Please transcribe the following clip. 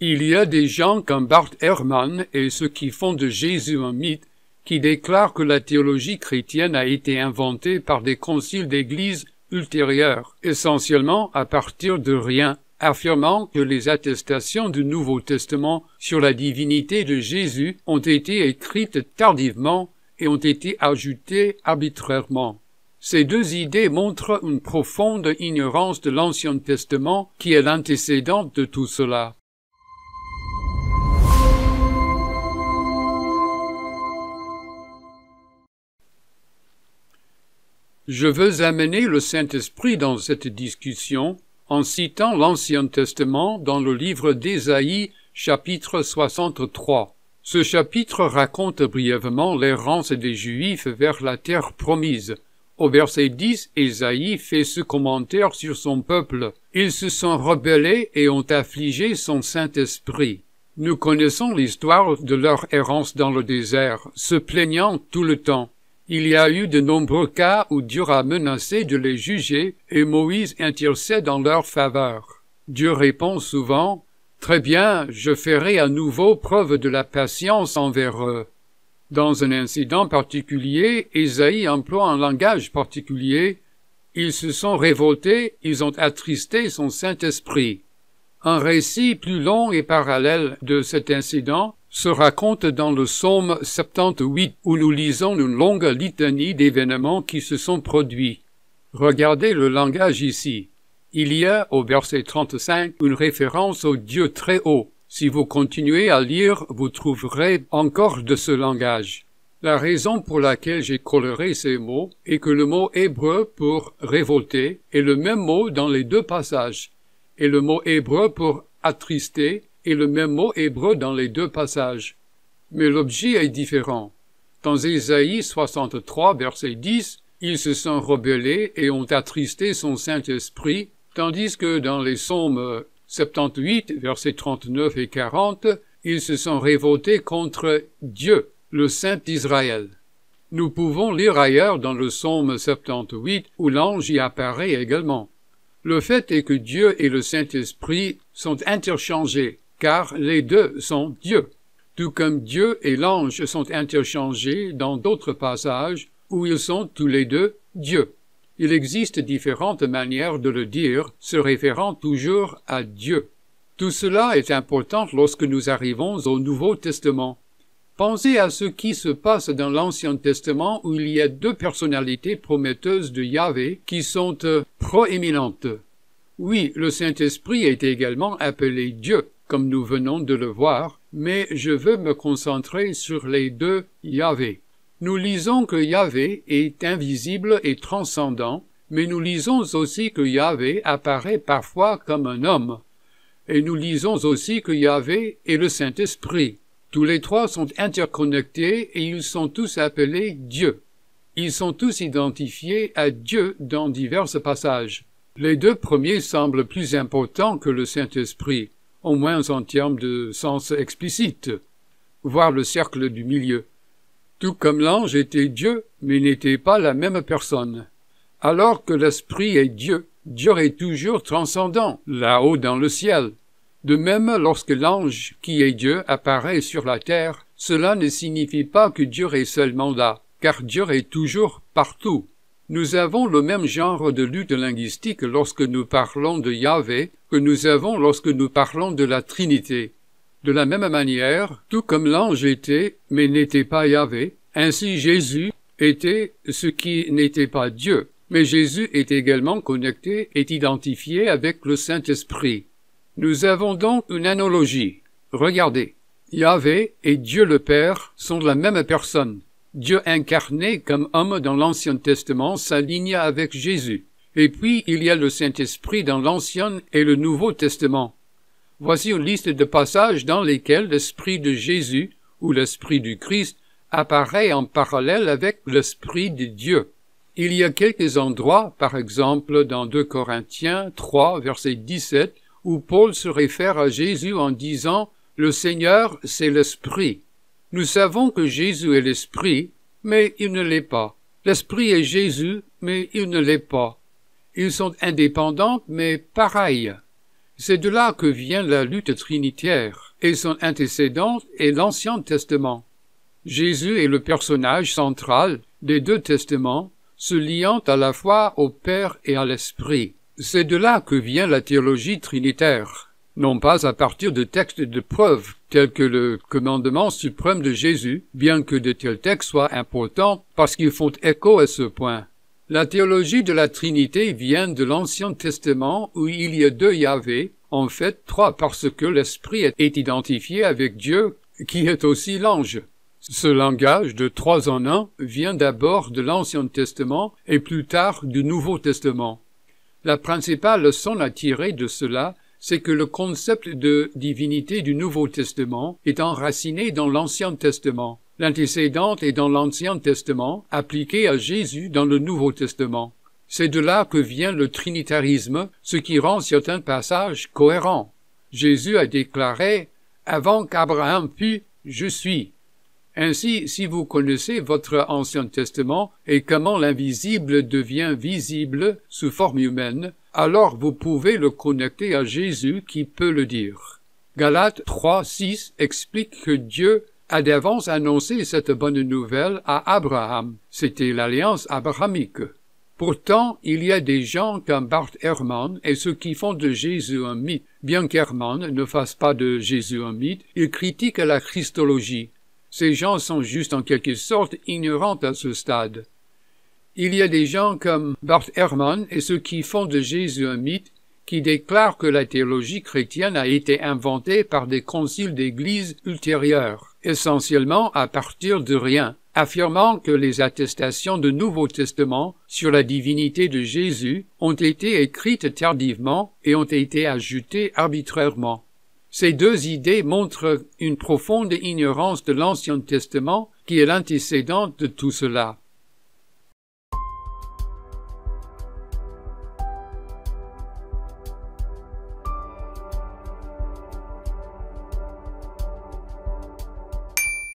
Il y a des gens comme Bart Ehrman et ceux qui font de Jésus un mythe qui déclarent que la théologie chrétienne a été inventée par des conciles d'église ultérieurs, essentiellement à partir de rien, affirmant que les attestations du Nouveau Testament sur la divinité de Jésus ont été écrites tardivement et ont été ajoutées arbitrairement. Ces deux idées montrent une profonde ignorance de l'Ancien Testament qui est l'antécédent de tout cela. Je veux amener le Saint-Esprit dans cette discussion en citant l'Ancien Testament dans le livre d'Ésaïe, chapitre 63. Ce chapitre raconte brièvement l'errance des Juifs vers la terre promise. Au verset 10, Ésaïe fait ce commentaire sur son peuple. Ils se sont rebellés et ont affligé son Saint-Esprit. Nous connaissons l'histoire de leur errance dans le désert, se plaignant tout le temps. Il y a eu de nombreux cas où Dieu a menacé de les juger et Moïse intercède en leur faveur. Dieu répond souvent Très bien, je ferai à nouveau preuve de la patience envers eux. Dans un incident particulier, Ésaïe emploie un langage particulier. Ils se sont révoltés, ils ont attristé son Saint-Esprit. Un récit plus long et parallèle de cet incident se raconte dans le psaume 78 où nous lisons une longue litanie d'événements qui se sont produits. Regardez le langage ici. Il y a, au verset 35, une référence au Dieu très haut. Si vous continuez à lire, vous trouverez encore de ce langage. La raison pour laquelle j'ai coloré ces mots est que le mot hébreu pour révolter est le même mot dans les deux passages, et le mot hébreu pour attrister et le même mot hébreu dans les deux passages, mais l'objet est différent. Dans Ésaïe 63, verset 10, ils se sont rebellés et ont attristé son Saint-Esprit, tandis que dans les psaumes 78, versets 39 et 40, ils se sont révoltés contre Dieu, le Saint d'Israël. Nous pouvons lire ailleurs dans le psaume 78 où l'ange y apparaît également. Le fait est que Dieu et le Saint-Esprit sont interchangés car les deux sont Dieu, tout comme Dieu et l'ange sont interchangés dans d'autres passages où ils sont tous les deux Dieu. Il existe différentes manières de le dire, se référant toujours à Dieu. Tout cela est important lorsque nous arrivons au Nouveau Testament. Pensez à ce qui se passe dans l'Ancien Testament où il y a deux personnalités prometteuses de Yahvé qui sont euh, proéminentes. Oui, le Saint-Esprit est également appelé Dieu, comme nous venons de le voir, mais je veux me concentrer sur les deux Yahvé. Nous lisons que Yahvé est invisible et transcendant, mais nous lisons aussi que Yahvé apparaît parfois comme un homme. Et nous lisons aussi que Yahvé est le Saint-Esprit. Tous les trois sont interconnectés et ils sont tous appelés Dieu. Ils sont tous identifiés à Dieu dans divers passages. Les deux premiers semblent plus importants que le Saint-Esprit, au moins en termes de sens explicite, voir le cercle du milieu. Tout comme l'ange était Dieu, mais n'était pas la même personne. Alors que l'Esprit est Dieu, Dieu est toujours transcendant, là-haut dans le ciel. De même, lorsque l'ange, qui est Dieu, apparaît sur la terre, cela ne signifie pas que Dieu est seulement là, car Dieu est toujours partout. Nous avons le même genre de lutte linguistique lorsque nous parlons de Yahvé que nous avons lorsque nous parlons de la Trinité. De la même manière, tout comme l'ange était, mais n'était pas Yahvé, ainsi Jésus était ce qui n'était pas Dieu, mais Jésus est également connecté et identifié avec le Saint-Esprit. Nous avons donc une analogie. Regardez, Yahvé et Dieu le Père sont la même personne. Dieu incarné comme homme dans l'Ancien Testament s'aligna avec Jésus. Et puis il y a le Saint-Esprit dans l'Ancien et le Nouveau Testament. Voici une liste de passages dans lesquels l'Esprit de Jésus ou l'Esprit du Christ apparaît en parallèle avec l'Esprit de Dieu. Il y a quelques endroits, par exemple dans 2 Corinthiens 3, verset 17, où Paul se réfère à Jésus en disant Le Seigneur, c'est l'Esprit. Nous savons que Jésus est l'Esprit, mais il ne l'est pas. L'Esprit est Jésus, mais il ne l'est pas. Ils sont indépendants, mais pareils. C'est de là que vient la lutte trinitaire, et son antécédent est l'Ancien Testament. Jésus est le personnage central des deux testaments, se liant à la fois au Père et à l'Esprit. C'est de là que vient la théologie trinitaire non pas à partir de textes de preuves, tels que le commandement suprême de Jésus, bien que de tels textes soient importants parce qu'ils font écho à ce point. La théologie de la Trinité vient de l'Ancien Testament où il y a deux Yahvé, en fait trois parce que l'Esprit est identifié avec Dieu, qui est aussi l'ange. Ce langage de trois en un vient d'abord de l'Ancien Testament et plus tard du Nouveau Testament. La principale leçon à tirer de cela c'est que le concept de divinité du Nouveau Testament est enraciné dans l'Ancien Testament. L'antécédente est dans l'Ancien Testament, appliqué à Jésus dans le Nouveau Testament. C'est de là que vient le trinitarisme, ce qui rend certains passages cohérents. Jésus a déclaré Avant qu'Abraham fût, je suis. Ainsi, si vous connaissez votre Ancien Testament et comment l'invisible devient visible sous forme humaine, alors vous pouvez le connecter à Jésus qui peut le dire. Galates 3, 6 explique que Dieu a d'avance annoncé cette bonne nouvelle à Abraham. C'était l'alliance abrahamique. Pourtant, il y a des gens comme Bart Ehrman et ceux qui font de Jésus un mythe. Bien qu'Hermann ne fasse pas de Jésus un mythe, il critique la christologie, ces gens sont juste en quelque sorte ignorants à ce stade. Il y a des gens comme Bart Ehrman et ceux qui font de Jésus un mythe, qui déclarent que la théologie chrétienne a été inventée par des conciles d'église ultérieurs, essentiellement à partir de rien, affirmant que les attestations du Nouveau Testament sur la divinité de Jésus ont été écrites tardivement et ont été ajoutées arbitrairement. Ces deux idées montrent une profonde ignorance de l'Ancien Testament qui est l'antécédent de tout cela.